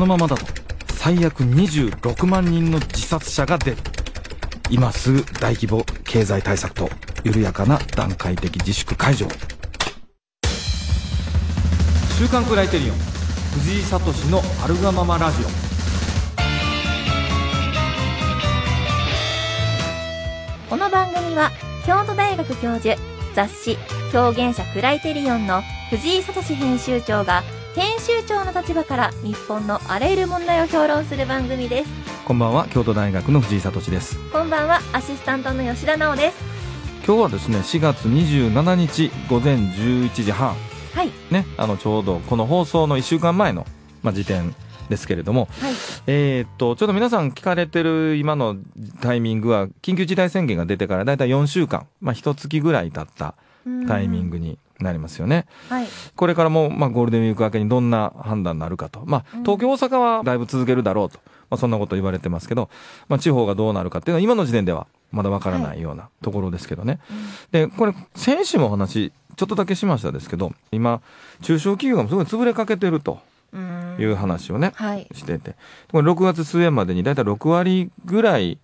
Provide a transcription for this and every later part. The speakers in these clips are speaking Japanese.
のままだと最悪26万人の自殺者が出る今すぐ大規模経済対策と緩やかな段階的自粛解除週刊クライテリオン藤井聡のあるがままラジオこの番組は京都大学教授雑誌表現者クライテリオンの藤井聡編集長が「編集長の立場から日本のあらゆる問題を評論する番組ですこんばんは京都大学の藤井聡ですこんばんはアシスタントの吉田直です今日はですね4月27日午前11時半はいねあのちょうどこの放送の1週間前の、まあ、時点ですけれども、はい、えっとちょっと皆さん聞かれてる今のタイミングは緊急事態宣言が出てからだいたい4週間、まあ、1月ぐらい経ったタイミングになりますよね。はい、これからも、まあ、ゴールデンウィーク明けにどんな判断になるかと。まあ、東京、大阪はだいぶ続けるだろうと。まあ、そんなこと言われてますけど、まあ、地方がどうなるかっていうのは今の時点ではまだわからないようなところですけどね。はい、で、これ、選手もお話、ちょっとだけしましたですけど、今、中小企業がすごい潰れかけてると。いう話をね、はい、してて、これ6月末までに大体6割ぐらい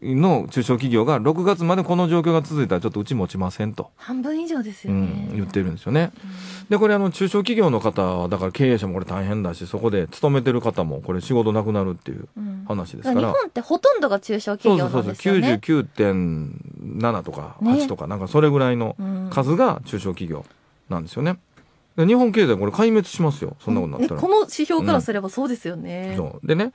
の中小企業が6月までこの状況が続いたらちょっとうち持ちませんと半分以上ですよ、ね、うん、言ってるんですよね、うん、でこれあの中小企業の方はだから経営者もこれ大変だしそこで勤めてる方もこれ仕事なくなるっていう話ですから、うん、日本ってほとんどが中小企業なんですよねそうそうそう99.7とか8とか、ね、なんかそれぐらいの数が中小企業なんですよね、日本経済これ壊滅しますよそんなことになったら、この指標からすればそうですよね、でね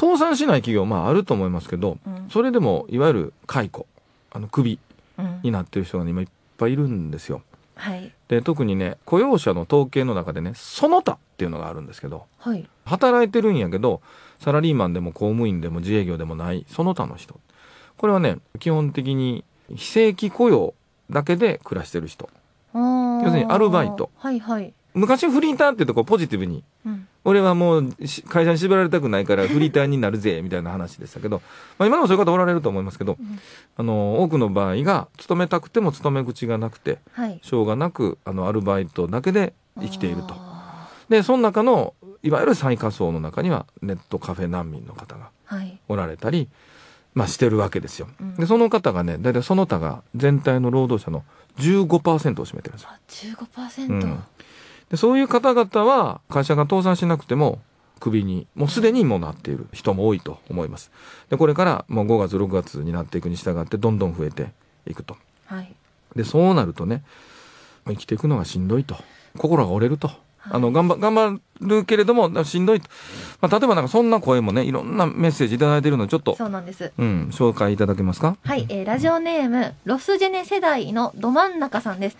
倒産しない企業、まあ、あると思いますけど、うん、それでもいわゆる解雇あの首になってる人が、ね、今いっぱいいるんですよ。はい、で特にね雇用者の統計の中でねその他っていうのがあるんですけど、はい、働いてるんやけどサラリーマンでも公務員でも自営業でもないその他の人これはね基本的に非正規雇用だけで暮らしてる人要するにアルバイト、はいはい、昔フリーターっていうとこポジティブに俺はもう会社に縛られたくないから フリーターになるぜみたいな話でしたけど、まあ、今でもそういう方おられると思いますけど、うん、あの多くの場合が勤めたくても勤め口がなくて、はい、しょうがなくあのアルバイトだけで生きていると。でその中のいわゆる最下層の中にはネットカフェ難民の方がおられたり、はい、まあ、してるわけですよ。うん、でその方がね大体その他が全体の労働者の15%を占めてるんですよ。15%、うんでそういう方々は会社が倒産しなくてもクビにもうすでにもうなっている人も多いと思いますでこれからもう5月6月になっていくに従ってどんどん増えていくと、はい、でそうなるとね生きていくのがしんどいと心が折れると、あの頑張頑張るけれどもしんどいと、まあ、例えばなんかそんな声もねいろんなメッセージ頂いてるのちょっとそうなんです、うん、紹介いただけますかはい、えー、ラジオネームロスジェネ世代のど真ん中さんです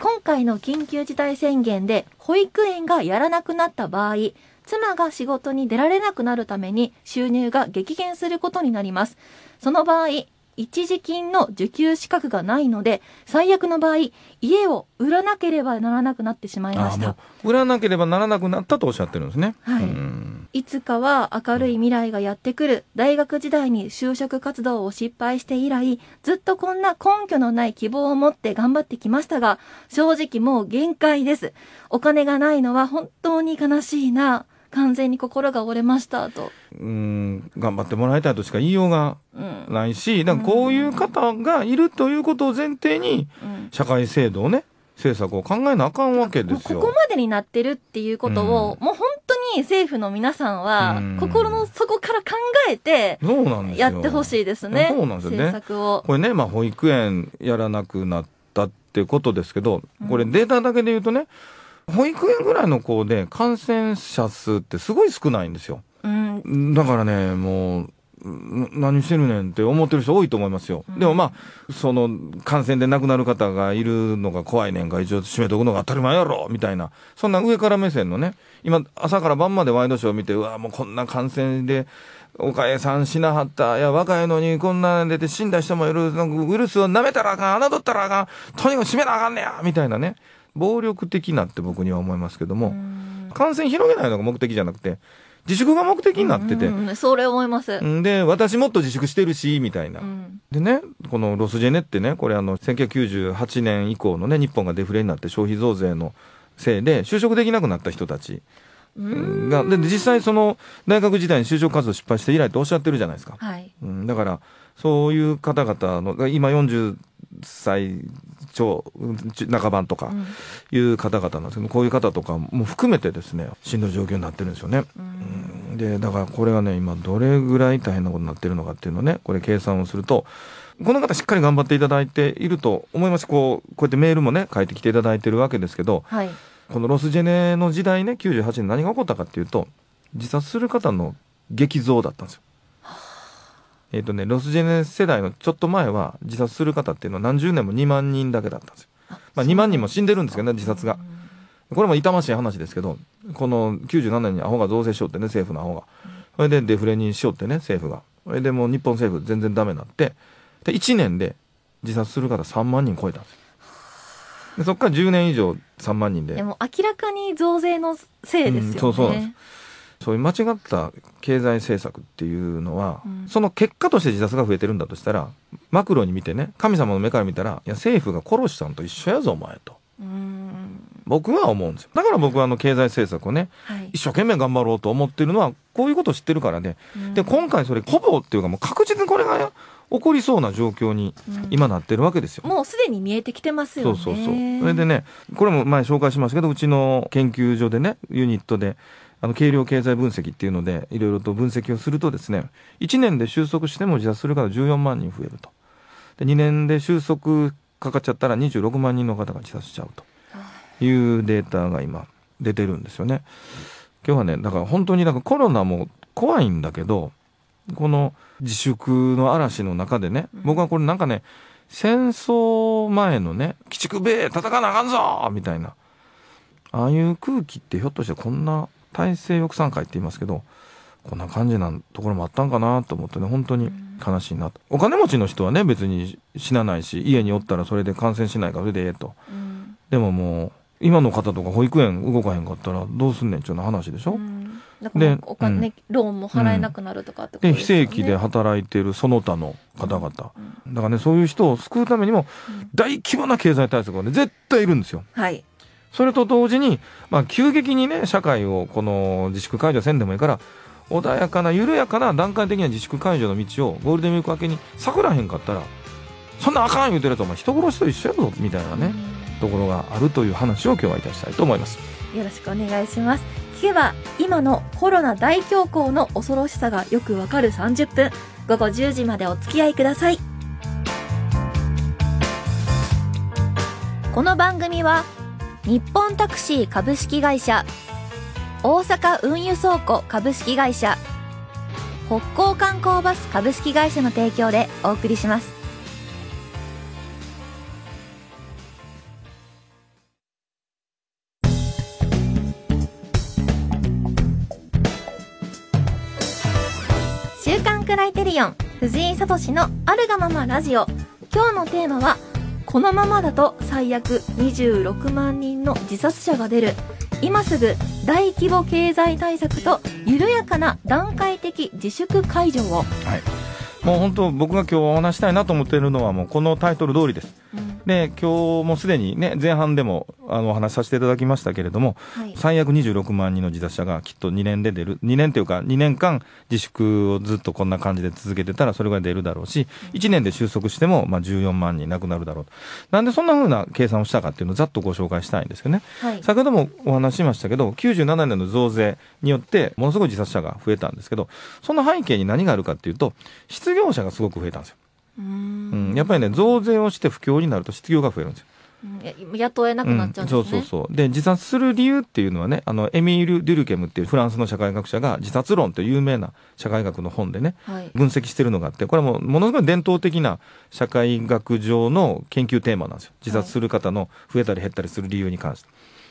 今回の緊急事態宣言で保育園がやらなくなった場合、妻が仕事に出られなくなるために収入が激減することになります。その場合、一時金の受給資格がないので最悪の場合家を売らなければならなくなってしまいました売らなければならなくなったとおっしゃってるんですね、はい、いつかは明るい未来がやってくる大学時代に就職活動を失敗して以来ずっとこんな根拠のない希望を持って頑張ってきましたが正直もう限界ですお金がないのは本当に悲しいな完全に心が折れましたとうん頑張ってもらいたいとしか言いようがないし、んかこういう方がいるということを前提に社会制度をね政策を考えなあかんわけですよここまでになってるっていうことを、もう本当に政府の皆さんは心の底から考えてやってほしいですねそうなんですよね政策をこれね、まあ、保育園やらなくなったってことですけどこれデータだけで言うとね、うん保育園ぐらいの子で感染者数ってすごい少ないんですよ。うん、だからね、もう、何してるねんって思ってる人多いと思いますよ。うん、でもまあ、その、感染で亡くなる方がいるのが怖いねんか、一応閉めとくのが当たり前やろみたいな。そんな上から目線のね、今、朝から晩までワイドショー見て、うわ、もうこんな感染で、おかえさんしなはった。いや、若いのにこんなん出て死んだ人もいる。なんかウイルスを舐めたらあかん、侮ったらあかん、とにかく閉めなあかんねやみたいなね。暴力的なって僕には思いますけども、感染広げないのが目的じゃなくて、自粛が目的になってて。うん、それ思います。で、私もっと自粛してるし、みたいな、うん。でね、このロスジェネってね、これあの、1998年以降のね、日本がデフレになって消費増税のせいで、就職できなくなった人たち。がで実際、その大学時代に就職活動失敗して以来とおっしゃってるじゃないですか、はい、うん、だからそういう方々の今40歳長半とかいう方々なんですけど、こういう方とかも含めてですねしんどい状況になってるんですよね。でだからこれがね今どれぐらい大変なことになってるのかっていうのねこれ計算をすると。この方しっかり頑張っていただいていると思いますこうこうやってメールもね書いてきていただいてるわけですけど、はい、このロスジェネの時代ね98年何が起こったかっていうと自殺する方の激増だったんですよ。えっ、ー、とね、ロスジェネ世代のちょっと前は自殺する方っていうのは何十年も2万人だけだったんですよ。まあ、2万人も死んでるんですけどね、自殺が。これも痛ましい話ですけど、この97年にアホが増税しようってね、政府のアホが。それでデフレにしようってね、政府が。それでもう日本政府全然ダメになって、で、1年で自殺する方3万人超えたんですよ。でそこから10年以上3万人で。でも明らかに増税のせいですよね。うん、そうそうなんです。よ。そういう間違った経済政策っていうのは、うん、その結果として自殺が増えてるんだとしたらマクロに見てね神様の目から見たらいや政府が殺したんと一緒やぞお前と。僕は思うんですよだから僕はあの経済政策をね、はい、一生懸命頑張ろうと思ってるのはこういうことを知ってるからね、で今回それほぼっていうかもう確実にこれが起こりそうな状況に今なってるわけですよ、うん、もうすでに見えてきてますよ、ね、そうそうそうそれでねこれも前紹介しましたけどうちの研究所でねユニットであの軽量経済分析っていうので、いろいろと分析をするとですね、1年で収束しても自殺する方14万人増えると。で、2年で収束かかっちゃったら26万人の方が自殺しちゃうというデータが今出てるんですよね。今日はね、だから本当になんかコロナも怖いんだけど、この自粛の嵐の中でね、僕はこれなんかね、戦争前のね、鬼畜米叩かなあかんぞみたいな。ああいう空気ってひょっとしてこんな体制翼賛会って言いますけどこんな感じなところもあったんかなと思ってね本当に悲しいなと、お金持ちの人はね別に死なないし家におったらそれで感染しないからそれでええと、うん、でももう今の方とか保育園動かへんかったらどうすんねんちゅうな話でしょ、うん、でお金、うん、ローンも払えなくなるとかってことで、ね、非正規で働いてるその他の方々、だからねそういう人を救うためにも大規模な経済対策はね絶対いるんですよ。はいそれと同時に、まあ、急激にね社会をこの自粛解除せんでもいいから穏やかな緩やかな段階的な自粛解除の道をゴールデンウィーク明けに探らへんかったらそんなあかん言うてるとお前人殺しと一緒やぞみたいなね、ところがあるという話を今日はいたしたいと思いますよろしくお願いします聞けば今のコロナ大恐慌の恐ろしさがよくわかる30分午後10時までお付き合いくださいこの番組は日本タクシー株式会社大阪運輸倉庫株式会社北港観光バス株式会社の提供でお送りします「週刊クライテリオン」藤井聡の「あるがままラジオ」今日のテーマは「このままだと最悪26万人の自殺者が出る今すぐ大規模経済対策と緩やかな段階的自粛解除を、はい、もう本当僕が今日お話したいなと思っているのはもうこのタイトル通りですうん、で今日もすでに、ね、前半でもあのお話しさせていただきましたけれども、はい、最悪26万人の自殺者がきっと2年で出る2年というか2年間自粛をずっとこんな感じで続けてたらそれが出るだろうし、1年で収束しても、まあ、14万人亡くなるだろうなんでそんなふうな計算をしたかっていうのをざっとご紹介したいんですよね、はい、先ほどもお話しましたけど97年の増税によってものすごい自殺者が増えたんですけどその背景に何があるかっていうと失業者がすごく増えたんですよ。うん、やっぱりね増税をして不況になると失業が増えるんですよ。雇えなくなっちゃうんですね、うん、そうそうそうで自殺する理由っていうのはねあのエミール・デュルケムっていうフランスの社会学者が自殺論という有名な社会学の本でね、はい、分析してるのがあってこれはもうものすごい伝統的な社会学上の研究テーマなんですよ自殺する方の増えたり減ったりする理由に関して。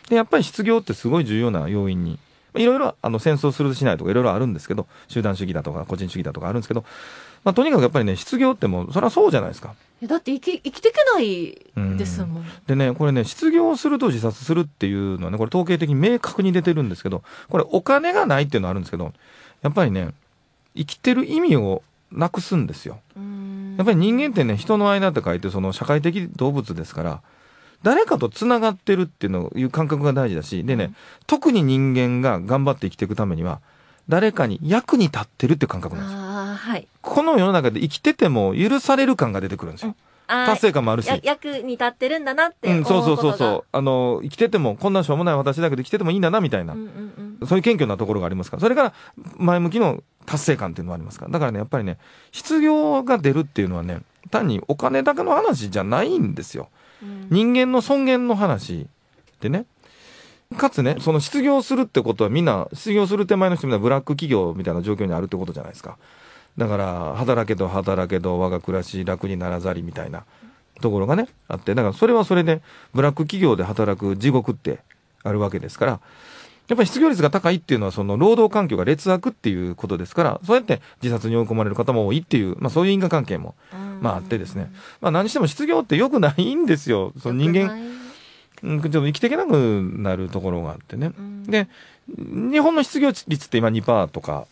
でやっぱり失業ってすごい重要な要因にいろいろあの戦争するしないとかいろいろあるんですけど、集団主義だとか個人主義だとかあるんですけど、まあ、とにかくやっぱりね、失業ってもう、それはそうじゃないですか。だって生き生きていけないですもん。でね、これね、失業すると自殺するっていうのはね、これ統計的に明確に出てるんですけど、これお金がないっていうのはあるんですけど、やっぱりね、生きてる意味をなくすんですよ。やっぱり人間ってね、人の間って書いて、その社会的動物ですから、誰かと繋がってるっていうのいう感覚が大事だし、でね、うん、特に人間が頑張って生きていくためには、誰かに役に立ってるっていう感覚なんですよ。はい、この世の中で生きてても許される感が出てくるんですよ。うん達成感もあるし。役に立ってるんだなってうん、そうそうそうそう。あの、生きてても、こんなしょうもない私だけど生きててもいいんだな、みたいな、そういう謙虚なところがありますから。それから、前向きの達成感っていうのもありますから。だからね、やっぱりね、失業が出るっていうのはね、単にお金だけの話じゃないんですよ。うん、人間の尊厳の話でね。かつね、その失業するってことはみんな、失業する手前の人みんなブラック企業みたいな状況にあるってことじゃないですか。だから、働けど働けど我が暮らし楽にならざりみたいなところがね、あって、だからそれはそれでブラック企業で働く地獄ってあるわけですから、やっぱり失業率が高いっていうのは、その労働環境が劣悪っていうことですから、そうやって自殺に追い込まれる方も多いっていう、まあそういう因果関係も、まああってですね。まあ何しても失業って良くないんですよ。その人間、うん、ちょっと生きていけなくなるところがあってね。で、日本の失業率って今2%とか、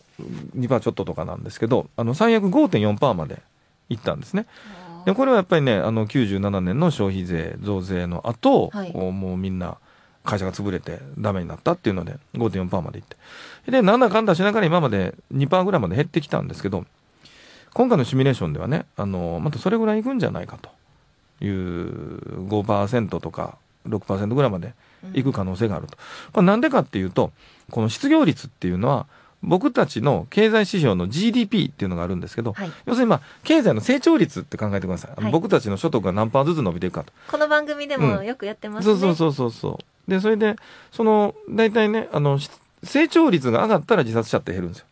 2%ちょっととかなんですけど、あの最悪5.4%までいったんですね。でこれはやっぱりね、あの97年の消費税増税の後、はい、もうみんな、会社が潰れてダメになったっていうので5.4%までいってでなんだかんだしながら今まで2%ぐらいまで減ってきたんですけど今回のシミュレーションではねあのまたそれぐらいいくんじゃないかという5%とか6%ぐらいまでいく可能性があると、これなんでかっていうとこの失業率っていうのは僕たちの経済指標の GDP っていうのがあるんですけど、はい、要するにまあ経済の成長率って考えてください、はい、僕たちの所得が何パーずつ伸びていくかとこの番組でもよくやってますね、うん、そうそうそうそうで、それで、その、大体ね、あの、成長率が上がったら自殺者って減るんですよ。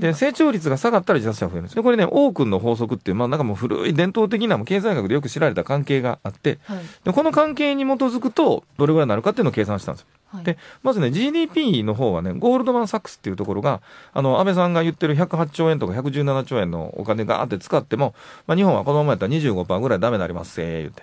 で成長率が下がったら自殺者増えるんですね。これね、オークンの法則っていう、まあ、なんかもう古い伝統的な経済学でよく知られた関係があって、はい、でこの関係に基づくと、どれぐらいになるかっていうのを計算したんですよ。はい、でまずね、GDP の方はね、ゴールドマン・サックスっていうところが、あの安倍さんが言ってる108兆円とか117兆円のお金があって使っても、まあ、日本はこのままやったら25%ぐらいダメになりますせー言って。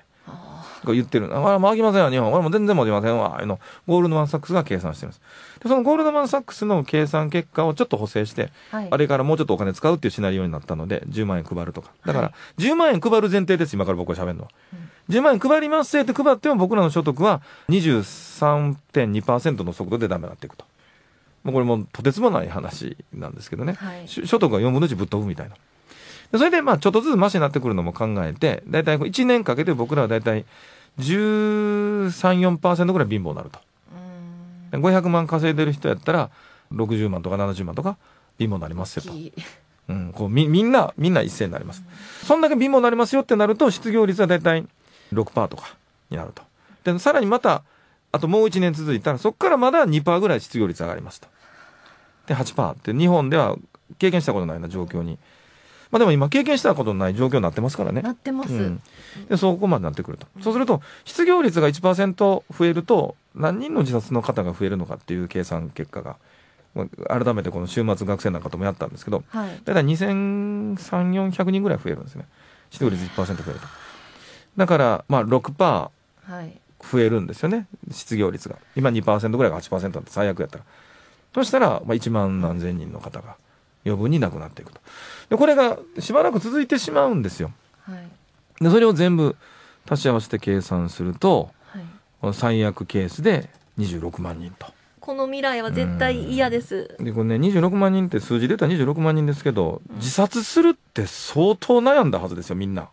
言ってる。あ、まあ、きませんよ、日本。俺も全然負けませんわ。あの、ゴールドマン・サックスが計算してるんです。で、そのゴールドマン・サックスの計算結果をちょっと補正して、はい、あれからもうちょっとお金使うっていうシナリオになったので、10万円配るとか。だから、10万円配る前提です、今から僕は喋るのは。うん、10万円配りますって配っても僕らの所得は23.2%の速度でダメになっていくと。もうこれもとてつもない話なんですけどね。はい、所得が4分の1ぶっ飛ぶみたいな。それで、まあ、ちょっとずつましになってくるのも考えて、大体1年かけて僕らは大体13、4%ぐらい貧乏になると。500万稼いでる人やったら、60万とか70万とか貧乏になりますよと。うん、こうみみんな、みんな一斉になります。そんだけ貧乏になりますよってなると、失業率は大体6%とかになると。で、さらにまた、あともう1年続いたら、そこからまだ2%ぐらい失業率上がりますと。で、8%って、日本では経験したことないような状況にまあ、でも今経験したことのない状況になってますからねなってます、うん、でそこまでなってくると、そうすると失業率が1%増えると何人の自殺の方が増えるのかっていう計算結果が改めてこの週末学生なんかともやったんですけど、はい、だいたい2300400人ぐらい増えるんですね失業率1%増えると、だからまあ6%増えるんですよね、失業率が今2%ぐらいが8%なんて最悪やったらそしたらまあ1万何千人の方が余分になくなっていくとでこれがしばらく続いてしまうんですよ。はい、でそれを全部足し合わせて計算すると、はい、最悪ケースで26万人と。この未来は絶対嫌です。でこれね26万人って数字出た26万人ですけど、うん、自殺するって相当悩んだはずですよみんな。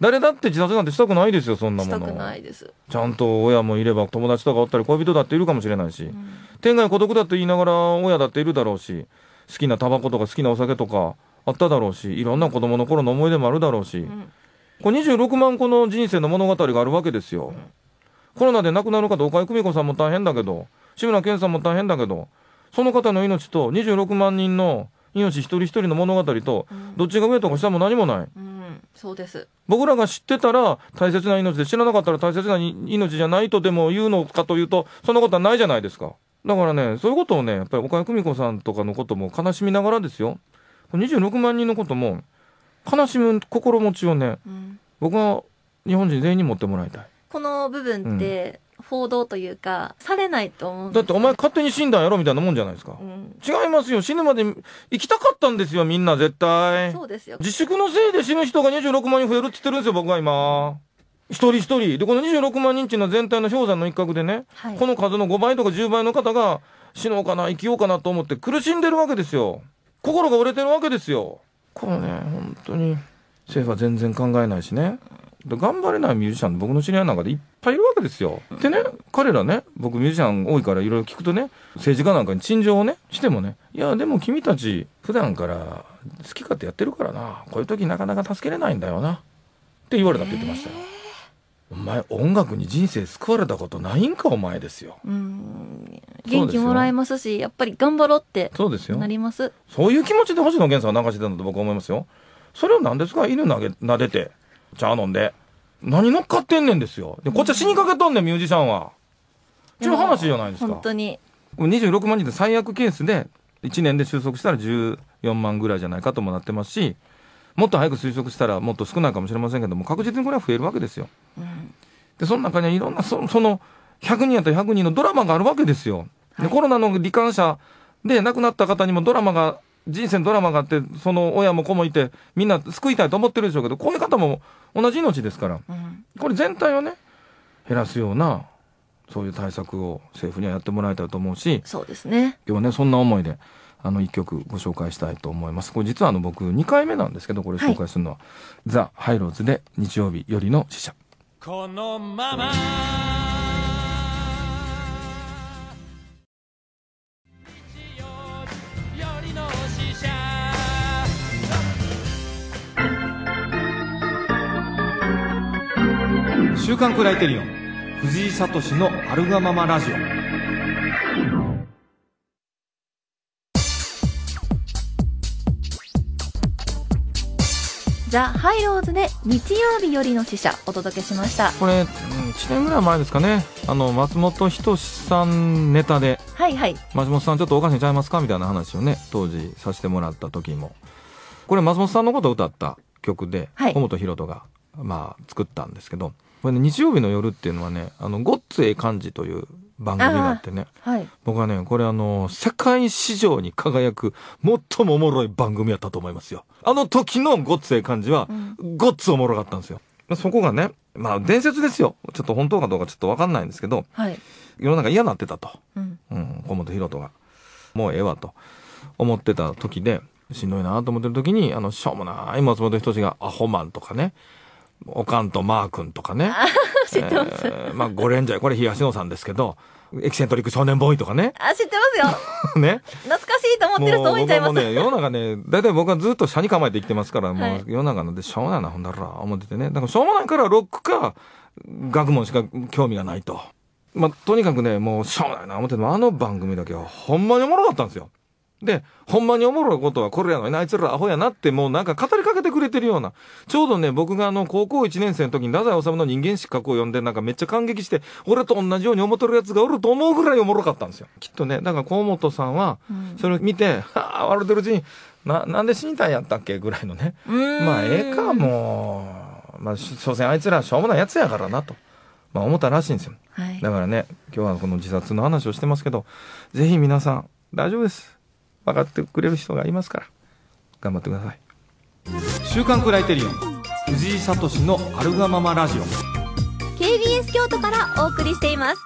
誰だって自殺なんてしたくないですよそんなものちゃんと親もいれば友達とかおったり恋人だっているかもしれないし、うん、天涯孤独だと言いながら親だっているだろうし好きなタバコとか好きなお酒とかあっただろうしいろんな子どもの頃の思い出もあるだろうし、うん、これ26万個の人生の物語があるわけですよ。うん、コロナで亡くなる方岡井久美子さんも大変だけど志村けんさんも大変だけどその方の命と26万人の命一人一人の物語と、うん、どっちが上とか下も何もない、うん、そうです僕らが知ってたら大切な命で知らなかったら大切な命じゃないとでも言うのかというとそんなことはないじゃないですか。だからね、そういうことをね、やっぱり岡井久美子さんとかのことも悲しみながらですよ、26万人のことも、悲しむ心持ちをね、うん、僕は日本人全員に持ってもらいたい。この部分って、報道というか、されないと思う、だってお前勝手に死んだんやろみたいなもんじゃないですか、うん、違いますよ死ぬまで行きたかったんですよみんな絶対そうですよ自粛のせいで死ぬ人が26万人増えるって言ってるんですよ僕は今一人一人でこの26万人っていうのは全体の氷山の一角でね、はい、この数の5倍とか10倍の方が死のうかな生きようかなと思って苦しんでるわけですよ心が折れてるわけですよこれね本当に政府は全然考えないしね頑張れないミュージシャン僕の知り合いなんかでいっぱいいるわけですよ。でね彼らね僕ミュージシャン多いからいろいろ聞くとね政治家なんかに陳情をねしてもね「いやでも君たち普段から好き勝手やってるからなこういう時なかなか助けれないんだよな」って言われたって言ってましたよ。お前音楽に人生救われたことないんかお前ですよ。うん元気もらえますしやっぱり頑張ろうってそうですよなりますそういう気持ちで星野源さんを流してたんだと僕は思いますよ。それを何ですか犬投げ撫でて茶飲んで何乗っかってんねんですよ。でこっちは死にかけとんねんミュージシャンは。ちいう話じゃないですか。本当に26万人で最悪ケースで1年で収束したら14万ぐらいじゃないかともなってますしもっと早く推測したらもっと少ないかもしれませんけども確実にこれは増えるわけですよ。うん、でその中にはいろんなその100人やったら100人のドラマがあるわけですよ。で、はい、コロナの罹患者で亡くなった方にもドラマが人生のドラマがあってその親も子もいてみんな救いたいと思ってるでしょうけどこういう方も同じ命ですから、うん、これ全体をね減らすようなそういう対策を政府にはやってもらいたいと思うしそうですね今日はねそんな思いであの一曲ご紹介したいと思います。これ実はあの僕二回目なんですけどこれ紹介するのは、はい、ザ・ハイローズで日曜日よりの死者。このまま週刊クライテリオン藤井聡のあるがままラジオザ・ハイローズで日曜日よりの使者お届けしましたこれ1年ぐらい前ですかねあの松本人志さんネタではいはい松本さんちょっとおかしいちゃいますかみたいな話をね当時させてもらった時もこれ松本さんのことを歌った曲で尾本博人が、まあ、作ったんですけどこれ、ね、日曜日の夜っていうのはね「あのごっつええ感じ」という番組があってね、はい、僕はねこれあの世界史上に輝く最もおもろい番組やったと思いますよあの時のごっつええ感じは、ごっつおもろかったんですよそこがねまあ伝説ですよちょっと本当かどうかちょっと分かんないんですけど、はい、世の中嫌なってたと、うん、うん、小本博人がもうええわと思ってた時でしんどいなと思ってる時にあのしょうもない松本人志が「アホマン」とかねおかんとマー君とかね。知ってます。えー、まあ、ゴレンジャー、これ東野さんですけど、エキセントリック少年ボーイとかね。あ、知ってますよ。ね。懐かしいと思ってる人多いんちゃいますもね、世の中ね、だいたい僕はずっと社に構えて生きてますから、もう世の中なんでしょうもないな、ほんだら、思っててね。だからしょうもないからロックか、学問しか興味がないと。まあ、とにかくね、もうしょうもないな、思ってても、あの番組だけはほんまにおもろかったんですよ。で、ほんまにおもろいことはこれやのに、あいつらアホやなってもうなんか語りかけてくれてるような。ちょうどね、僕があの、高校1年生の時に太宰治の人間失格を読んでなんかめっちゃ感激して、俺と同じように思ってる奴がおると思うぐらいおもろかったんですよ。きっとね、だから河本さんは、それを見て、うん、はあ、笑ってるうちに、な、なんで死にたんやったっけぐらいのね。まあ、ええか、もう。まあ、所詮あいつらしょうもない奴やからなと。まあ、思ったらしいんですよ。はい、だからね、今日はこの自殺の話をしてますけど、ぜひ皆さん、大丈夫です。分かってくれる人がいますから頑張ってください「週刊クライテリオン」藤井聡のアルガママラジオ KBS 京都からお送りしています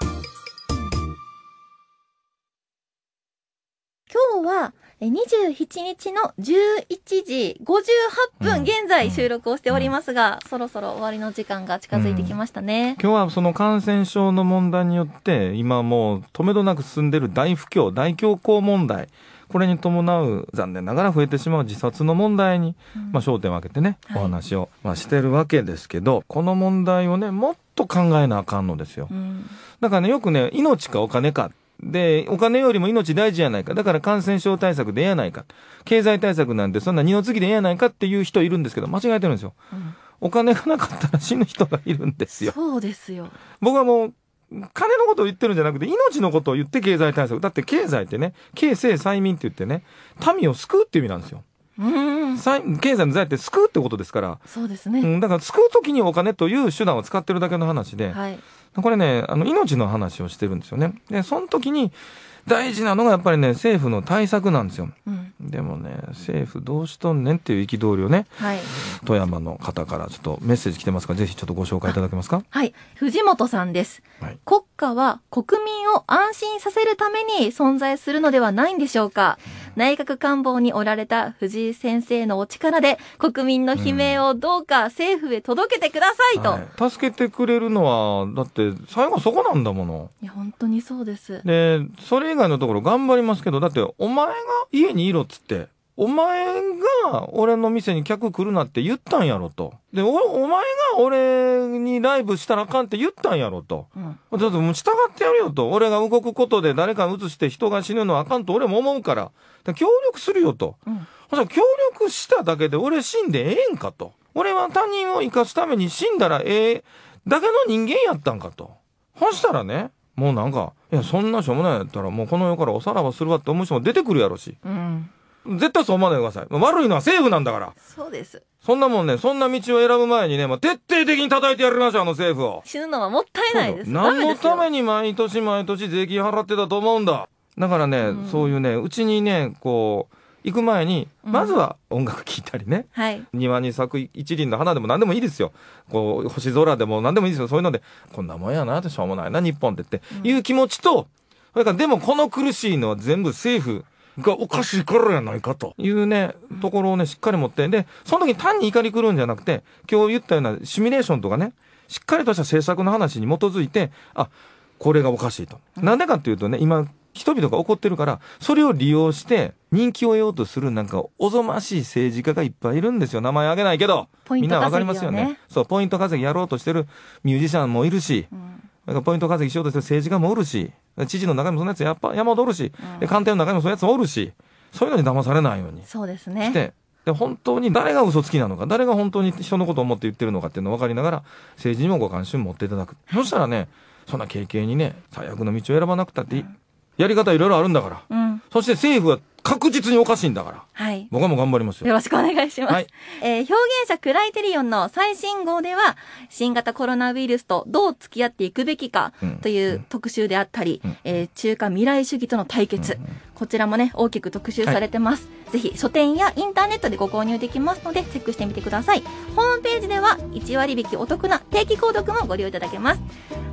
今日は27日の11時58分、現在収録をしておりますが、うん、そろそろ終わりの時間が近づいてきましたね、うん、今日はその感染症の問題によって、今もう止めどなく進んでる大不況、大恐慌問題、これに伴う残念ながら増えてしまう自殺の問題に、まあ、焦点を分けてね、お話を、まあ、してるわけですけど、この問題をね、もっと考えなあかんのですよ。だからね、よくね、命かお金かで、お金よりも命大事やないか。だから感染症対策でええやないか。経済対策なんてそんな二の次でええやないかっていう人いるんですけど、間違えてるんですよ。うんお金がなかったら死ぬ人がいるんですよ。そうですよ。僕はもう金のことを言ってるんじゃなくて、命のことを言って経済対策。だって経済ってね、経済催眠って言ってね、民を救うって意味なんですよ。うん経済の財って救うってことですから。そうですね。うん、だから救う時にお金という手段を使ってるだけの話で、はい、これね、あの命の話をしてるんですよね。で、その時に、大事なのがやっぱりね政府の対策なんですよ、うん、でもね政府どうしとんねんっていう憤りをね、はい、富山の方からちょっとメッセージ来てますからぜひちょっとご紹介いただけますかはい藤本さんです、はい、国家は国民を安心させるために存在するのではないんでしょうか、うん、内閣官房におられた藤井先生のお力で国民の悲鳴をどうか政府へ届けてくださいと、うんはい、助けてくれるのはだって最後そこなんだものいや本当にそうですでそれ以外のところ頑張りますけど、だってお前が家にいろっつって、お前が俺の店に客来るなって言ったんやろと。で、おお前が俺にライブしたらあかんって言ったんやろと。うん、だってもう従ってやるよと。俺が動くことで誰か移して人が死ぬのはあかんと俺も思うから。から協力するよと。うん、協力しただけで俺死んでええんかと。俺は他人を生かすために死んだらええだけの人間やったんかと。そしたらね、もうなんか、いや、そんなしょうもないやったら、もうこの世からおさらばするわって思う人も出てくるやろし。うん。絶対そう思わないでください。悪いのは政府なんだから。そうです。そんなもんね、そんな道を選ぶ前にね、まあ、徹底的に叩いてやりましょう、あの政府を。死ぬのはもったいないです。何のために毎年毎年税金払ってたと思うんだ。だからね、うん、そういうね、うちにね、こう、行く前に、まずは音楽聴いたりね、はい、庭に咲く一輪の花でも何でもいいですよ。こう、星空でも何でもいいですよ。そういうので、こんなもんやなってしょうもないな、日本ってって、うん、いう気持ちと、それからでもこの苦しいのは全部政府、がおかしいからやないかというね、ところをね、しっかり持って、で、その時単に怒り狂うんじゃなくて、今日言ったようなシミュレーションとかね、しっかりとした政策の話に基づいて、あ、これがおかしいと。な、うんでかっていうとね、今、人々が怒ってるから、それを利用して人気を得ようとするなんかおぞましい政治家がいっぱいいるんですよ。名前挙げないけど、ね、みんなわかりますよね。そう、ポイント稼ぎやろうとしてるミュージシャンもいるし、うん、なんかポイント稼ぎしようとしてる政治家もおるし、知事の中にもそのやつやっぱ山ほどおるし、うん、官邸の中にもそういうやつもおるし、そういうのに騙されないように。そうですね。して、で、本当に誰が嘘つきなのか、誰が本当に人のことを思って言ってるのかっていうのをわかりながら、政治にもご関心を持っていただく。そしたらね、そんな経験にね、最悪の道を選ばなくたっていい。うんやり方いろいろあるんだから、そして政府は確実におかしいんだから。はい。僕はもう頑張りますよ。よろしくお願いします。はい、えー、表現者クライテリオンの最新号では、新型コロナウイルスとどう付き合っていくべきかという特集であったり、うんうん、えー、中華未来主義との対決、うんうん、こちらもね、大きく特集されてます、はい、ぜひ書店やインターネットでご購入できますので、チェックしてみてください。ホームページでは1割引きお得な定期購読もご利用いただけます。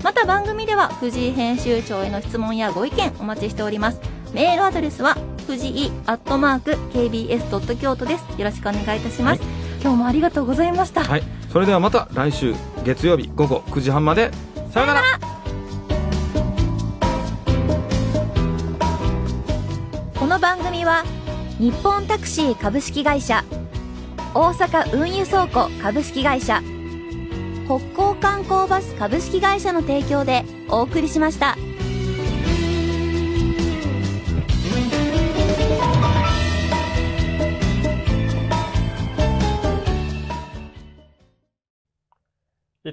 また番組では、藤井編集長への質問やご意見お待ちしております。メールアドレスは藤井アットマーク KBS ドット京都です。よろしくお願いいたします、はい。今日もありがとうございました。はい、それではまた来週月曜日午後9時半まで。さよなら。この番組は日本タクシー株式会社、大阪運輸倉庫株式会社、北港観光バス株式会社の提供でお送りしました。